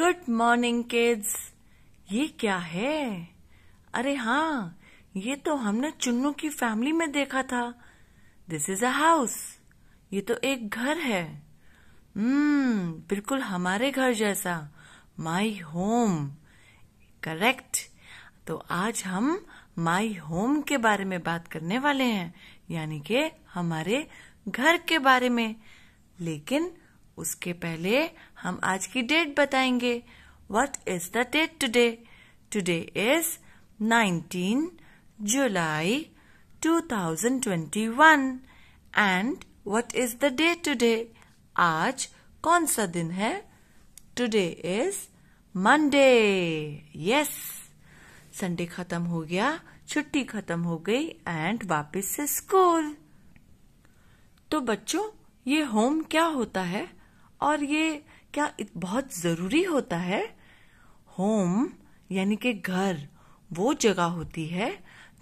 Good morning kids ये क्या है अरे हाँ ये तो हमने चुन्नू की फैमिली में देखा था दिस इज अ हाउस ये तो एक घर है हम्म hmm, बिल्कुल हमारे घर जैसा माई होम करेक्ट तो आज हम माई होम के बारे में बात करने वाले हैं यानी के हमारे घर के बारे में लेकिन उसके पहले हम आज की डेट बताएंगे what is the date today today is 19 July 2021 and what is the date today आज कौन सा दिन है today is Monday yes Sunday खत्म हो गया छुट्टी खत्म हो गई एंड वापस से स्कूल तो बच्चों ये होम क्या होता है और ये क्या बहुत जरूरी होता है होम यानी कि घर वो जगह होती है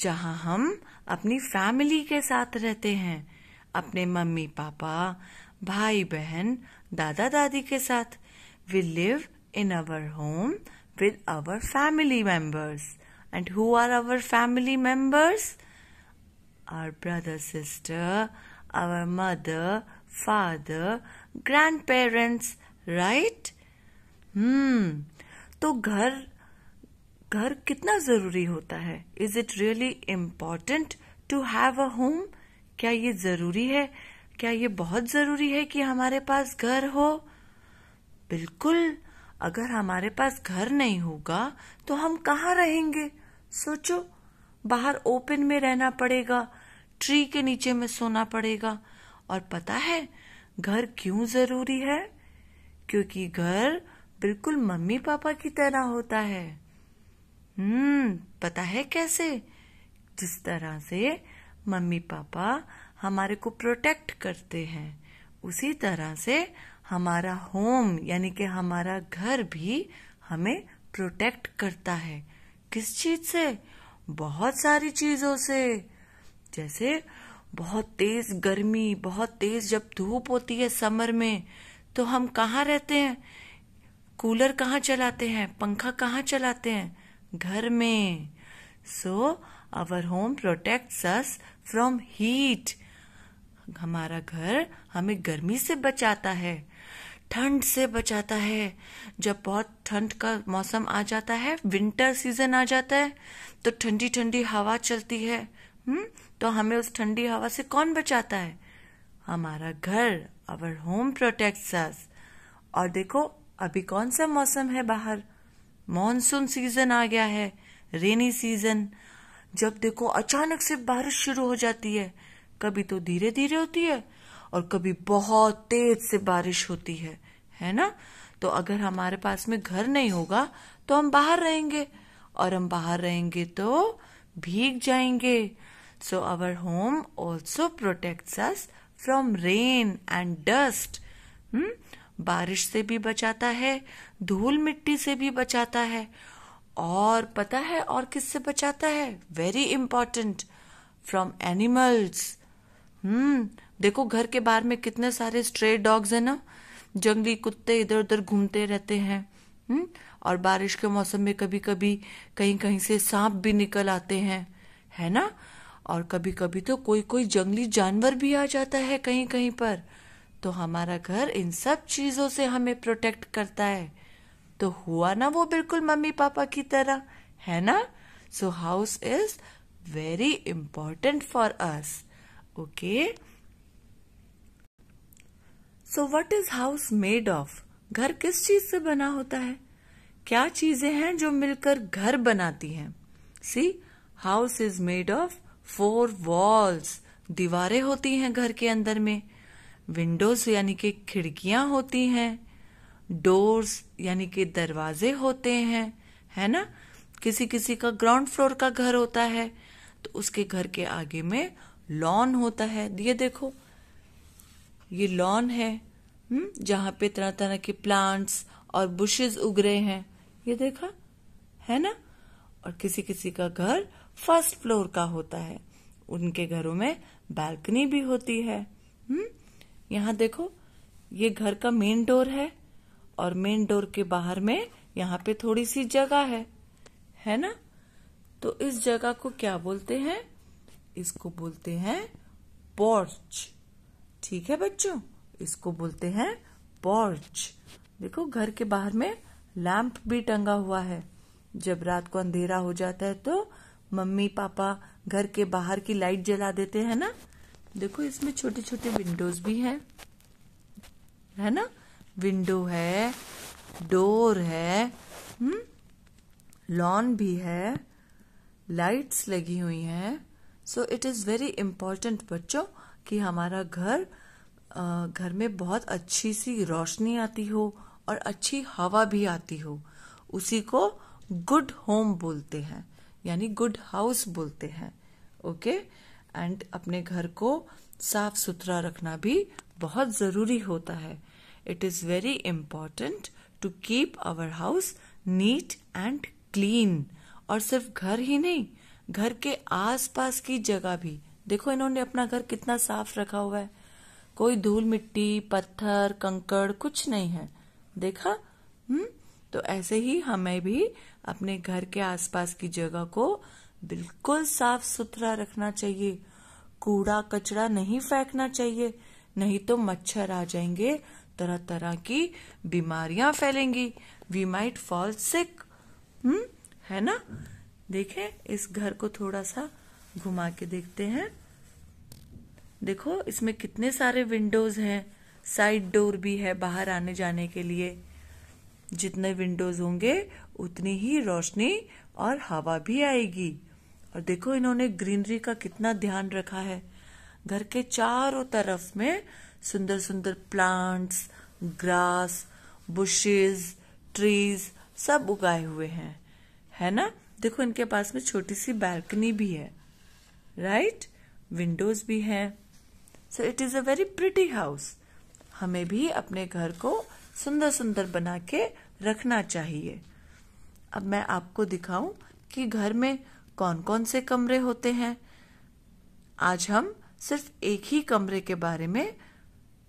जहाँ हम अपनी फैमिली के साथ रहते हैं अपने मम्मी पापा भाई बहन दादा दादी के साथ we live in our home with our family members and who are our family members our brother sister our mother father grandparents right hmm तो घर घर कितना जरूरी होता है is it really important to have a home क्या ये जरूरी है क्या ये बहुत जरूरी है कि हमारे पास घर हो बिल्कुल अगर हमारे पास घर नहीं होगा तो हम कहाँ रहेंगे सोचो बाहर ओपन में रहना पड़ेगा ट्री के नीचे में सोना पड़ेगा और पता है घर क्यों जरूरी है क्योंकि घर बिल्कुल मम्मी पापा की तरह होता है हम्म पता है कैसे जिस तरह से मम्मी पापा हमारे को प्रोटेक्ट करते हैं उसी तरह से हमारा होम यानी कि हमारा घर भी हमें प्रोटेक्ट करता है किस चीज से बहुत सारी चीजों से जैसे बहुत तेज गर्मी बहुत तेज जब धूप होती है समर में तो हम कहाँ रहते हैं कूलर कहाँ चलाते हैं पंखा कहाँ चलाते हैं घर में so our home protect us from heat हमारा घर हमें गर्मी से बचाता है ठंड से बचाता है जब बहुत ठंड का मौसम आ जाता है विंटर सीजन आ जाता है तो ठंडी ठंडी हवा चलती है हम्म तो हमें उस ठंडी हवा से कौन बचाता है हमारा घर अवर होम प्रोटेक्ट्स अस और देखो अभी कौन सा मौसम है बाहर मॉनसून सीजन आ गया है रेनी सीजन जब देखो अचानक से बारिश शुरू हो जाती है कभी तो धीरे धीरे होती है और कभी बहुत तेज से बारिश होती है है ना तो अगर हमारे पास में घर नहीं होगा तो हम बाहर रहेंगे और हम बाहर रहेंगे तो भीग जाएंगे So our home also protects us from rain and dust. Hmm? बारिश से भी बचाता है धूल मिट्टी से भी बचाता है और पता है और किससे बचाता है very important from animals hmm देखो घर के बाहर में कितने सारे स्ट्रे डॉग्स है ना जंगली कुत्ते इधर उधर घूमते रहते हैं हम्म और बारिश के मौसम में कभी कभी कहीं कहीं से सांप भी निकल आते हैं है ना और कभी कभी तो कोई कोई जंगली जानवर भी आ जाता है कहीं कहीं पर तो हमारा घर इन सब चीजों से हमें प्रोटेक्ट करता है तो हुआ ना वो बिल्कुल मम्मी पापा की तरह है ना so house is very important for us okay so what is house made of घर किस चीज से बना होता है क्या चीजें हैं जो मिलकर घर बनाती हैं see house is made of four walls दीवारें होती हैं घर के अंदर में विंडोज यानी कि खिड़कियां होती हैं डोर्स यानी कि दरवाजे होते हैं है ना किसी किसी का ग्राउंड फ्लोर का घर होता है तो उसके घर के आगे में लॉन होता है ये देखो ये लॉन है हम्म, जहां पे तरह तरह के प्लांट्स और बुशेज उग रहे हैं ये देखा है ना और किसी किसी का घर फर्स्ट फ्लोर का होता है उनके घरों में बालकनी भी होती है हम्म यहाँ देखो ये घर का मेन डोर है और मेन डोर के बाहर में यहाँ पे थोड़ी सी जगह है है ना तो इस जगह को क्या बोलते हैं इसको बोलते हैं पोर्च ठीक है बच्चों इसको बोलते हैं पोर्च देखो घर के बाहर में लैंप भी टंगा हुआ है जब रात को अंधेरा हो जाता है तो मम्मी पापा घर के बाहर की लाइट जला देते हैं ना देखो इसमें छोटे छोटे विंडोज भी हैं है ना विंडो है डोर है लॉन हम्म? भी है लाइट्स लगी हुई हैं so it is very important बच्चों कि हमारा घर घर में बहुत अच्छी सी रोशनी आती हो और अच्छी हवा भी आती हो उसी को गुड होम बोलते हैं यानी गुड हाउस बोलते हैं ओके एंड अपने घर को साफ सुथरा रखना भी बहुत जरूरी होता है it is very important to keep our house neat and clean और सिर्फ घर ही नहीं घर के आसपास की जगह भी देखो इन्होंने अपना घर कितना साफ रखा हुआ है कोई धूल मिट्टी पत्थर कंकड़ कुछ नहीं है देखा हम्म तो ऐसे ही हमें भी अपने घर के आसपास की जगह को बिल्कुल साफ सुथरा रखना चाहिए कूड़ा कचरा नहीं फेंकना चाहिए नहीं तो मच्छर आ जाएंगे तरह तरह की बीमारियां फैलेंगी we might fall sick hmm है ना देखे इस घर को थोड़ा सा घुमा के देखते हैं देखो इसमें कितने सारे विंडोज हैं साइड डोर भी है बाहर आने जाने के लिए जितने विंडोज होंगे उतनी ही रोशनी और हवा भी आएगी और देखो इन्होंने ग्रीनरी का कितना ध्यान रखा है घर के चारों तरफ में सुंदर सुंदर प्लांट्स ग्रास बुशेज ट्रीज सब उगाए हुए हैं है ना देखो इनके पास में छोटी सी बैल्कनी भी है राइट विंडोज भी हैं so it is a very pretty house हमें भी अपने घर को सुंदर सुंदर बना के रखना चाहिए अब मैं आपको दिखाऊं कि घर में कौन कौन से कमरे होते हैं आज हम सिर्फ एक ही कमरे के बारे में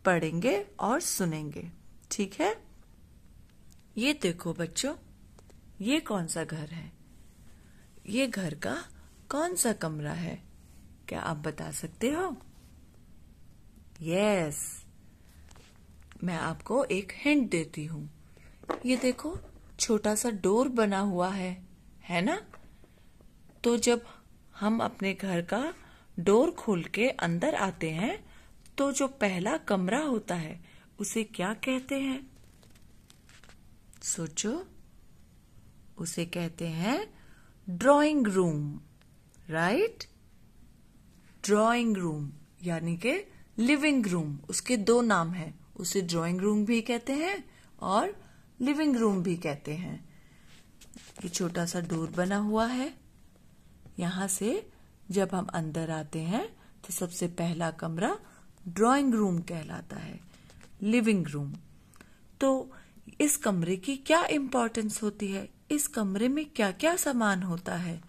पढ़ेंगे और सुनेंगे ठीक है ये देखो बच्चों ये कौन सा घर है ये घर का कौन सा कमरा है क्या आप बता सकते हो यस yes. मैं आपको एक हिंट देती हूँ ये देखो छोटा सा डोर बना हुआ है है ना तो जब हम अपने घर का डोर खोल के अंदर आते हैं तो जो पहला कमरा होता है उसे क्या कहते हैं सोचो उसे कहते हैं drawing room right drawing room यानी के लिविंग रूम उसके दो नाम हैं उसे ड्राइंग रूम भी कहते हैं और लिविंग रूम भी कहते हैं ये छोटा सा डोर बना हुआ है यहां से जब हम अंदर आते हैं तो सबसे पहला कमरा ड्राइंग रूम कहलाता है लिविंग रूम तो इस कमरे की क्या इम्पोर्टेंस होती है इस कमरे में क्या क्या सामान होता है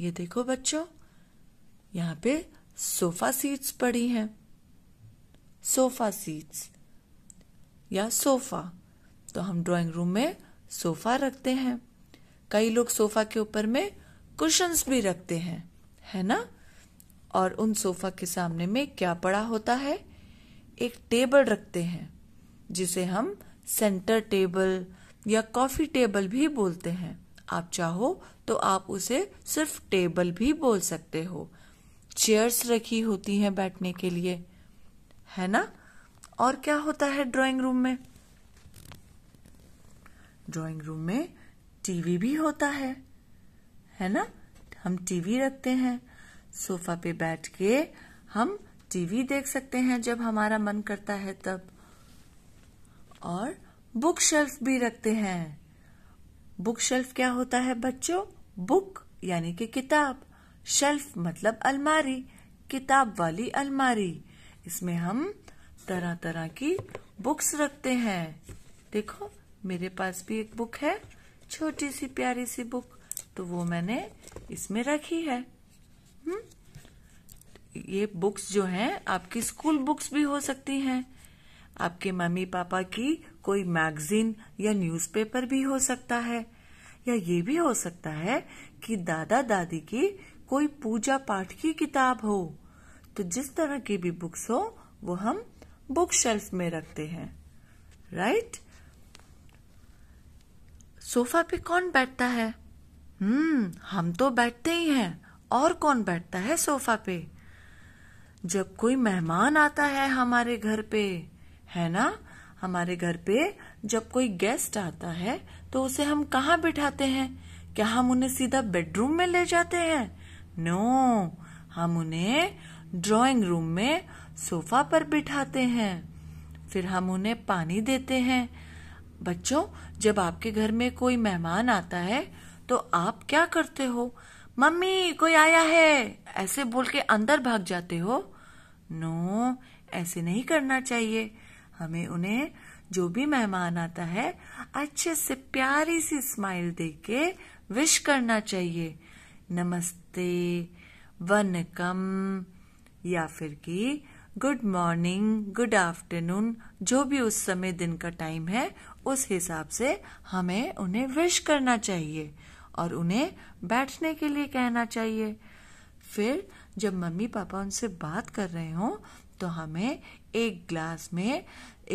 ये देखो बच्चों यहाँ पे सोफा सीट्स पड़ी हैं सोफ़ा सीट्स या सोफ़ा तो हम ड्राइंग रूम में सोफ़ा रखते हैं कई लोग सोफ़ा के ऊपर में कुशंस भी रखते हैं है ना और उन सोफ़ा के सामने में क्या पड़ा होता है एक टेबल रखते हैं जिसे हम सेंटर टेबल या कॉफ़ी टेबल भी बोलते हैं आप चाहो तो आप उसे सिर्फ टेबल भी बोल सकते हो चेयर्स रखी होती हैं बैठने के लिए है ना और क्या होता है ड्राइंग रूम में ड्राइंग रूम में टीवी भी होता है है ना हम टीवी रखते हैं सोफा पे बैठ के हम टीवी देख सकते हैं जब हमारा मन करता है तब और बुक शेल्फ भी रखते हैं बुक शेल्फ क्या होता है बच्चों बुक यानी कि किताब शेल्फ मतलब अलमारी किताब वाली अलमारी इसमें हम तरह तरह की बुक्स रखते हैं देखो मेरे पास भी एक बुक है छोटी सी प्यारी सी बुक तो वो मैंने इसमें रखी है हम्म ये बुक्स जो हैं आपकी स्कूल बुक्स भी हो सकती हैं आपके मम्मी पापा की कोई मैगजीन या न्यूज़पेपर भी हो सकता है या ये भी हो सकता है कि दादा दादी की कोई पूजा पाठ की किताब हो तो जिस तरह की भी बुक्स हो वो हम बुक शेल्फ में रखते हैं राइट सोफा पे कौन बैठता है हम्म हम तो बैठते ही हैं और कौन बैठता है सोफा पे जब कोई मेहमान आता है हमारे घर पे है ना हमारे घर पे जब कोई गेस्ट आता है तो उसे हम कहा बिठाते हैं क्या हम उन्हें सीधा बेडरूम में ले जाते हैं नो no, हम उन्हें ड्राइंग रूम में सोफा पर बिठाते हैं फिर हम उन्हें पानी देते हैं बच्चों जब आपके घर में कोई मेहमान आता है तो आप क्या करते हो मम्मी कोई आया है ऐसे बोल के अंदर भाग जाते हो नो ऐसे नहीं करना चाहिए हमें उन्हें जो भी मेहमान आता है अच्छे से प्यारी सी स्माइल दे के विश करना चाहिए नमस्ते वनकम या फिर कि गुड मॉर्निंग गुड आफ्टरनून जो भी उस समय दिन का टाइम है उस हिसाब से हमें उन्हें विश करना चाहिए और उन्हें बैठने के लिए कहना चाहिए फिर जब मम्मी पापा उनसे बात कर रहे हों तो हमें एक ग्लास में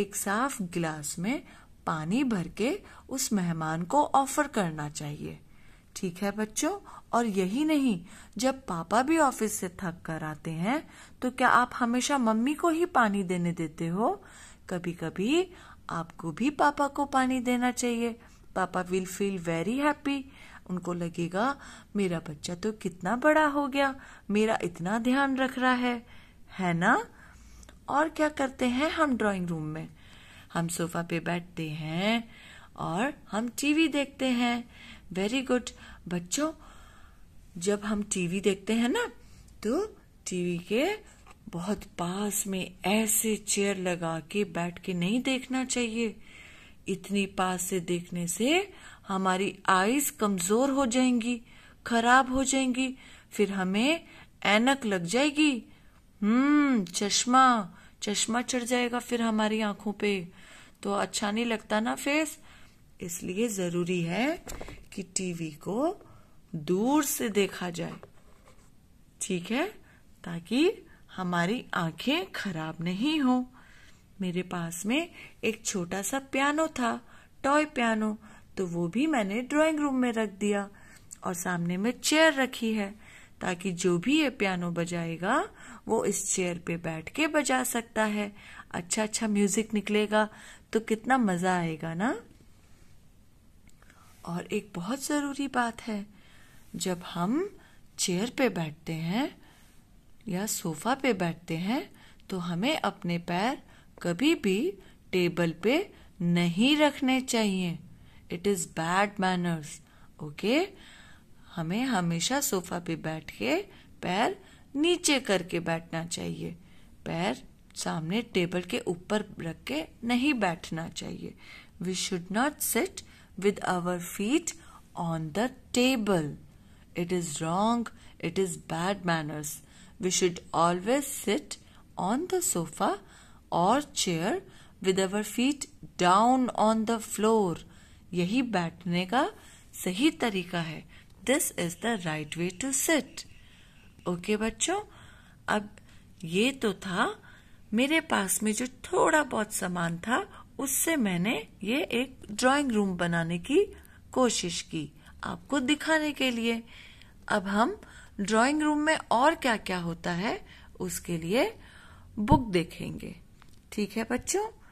एक साफ गिलास में पानी भर के उस मेहमान को ऑफर करना चाहिए ठीक है बच्चों और यही नहीं जब पापा भी ऑफिस से थक कर आते हैं तो क्या आप हमेशा मम्मी को ही पानी देने देते हो कभी कभी आपको भी पापा को पानी देना चाहिए पापा विल फील वेरी हैप्पी उनको लगेगा मेरा बच्चा तो कितना बड़ा हो गया मेरा इतना ध्यान रख रहा है है ना और क्या करते हैं हम ड्राइंग रूम में हम सोफा पे बैठते हैं और हम टीवी देखते हैं वेरी गुड बच्चों जब हम टीवी देखते हैं ना तो टीवी के बहुत पास में ऐसे चेयर लगा के बैठ के नहीं देखना चाहिए इतनी पास से देखने से हमारी आईज कमजोर हो जाएंगी खराब हो जाएंगी फिर हमें ऐनक लग जाएगी हम्म चश्मा चश्मा चढ़ जाएगा फिर हमारी आंखों पे तो अच्छा नहीं लगता ना फेस इसलिए जरूरी है कि टीवी को दूर से देखा जाए ठीक है ताकि हमारी आंखें खराब नहीं हो मेरे पास में एक छोटा सा पियानो था टॉय पियानो तो वो भी मैंने ड्राइंग रूम में रख दिया और सामने में चेयर रखी है ताकि जो भी ये पियानो बजाएगा वो इस चेयर पे बैठ के बजा सकता है अच्छा अच्छा म्यूजिक निकलेगा तो कितना मजा आएगा ना और एक बहुत ज़रूरी बात है जब हम चेयर पे बैठते हैं या सोफा पे बैठते हैं तो हमें अपने पैर कभी भी टेबल पे नहीं रखने चाहिए it is bad manners okay हमें हमेशा सोफा पे बैठ के पैर नीचे करके बैठना चाहिए पैर सामने टेबल के ऊपर रख के नहीं बैठना चाहिए we should not sit with our feet on the table. It is wrong. It is bad manners. We should always sit on the sofa or chair with our feet down on the floor. यही बैठने का सही तरीका है this is the right way to sit okay बच्चों अब ये तो था मेरे पास में जो थोड़ा बहुत सामान था उससे मैंने ये एक ड्राइंग रूम बनाने की कोशिश की आपको दिखाने के लिए अब हम ड्राइंग रूम में और क्या क्या होता है उसके लिए बुक देखेंगे ठीक है बच्चों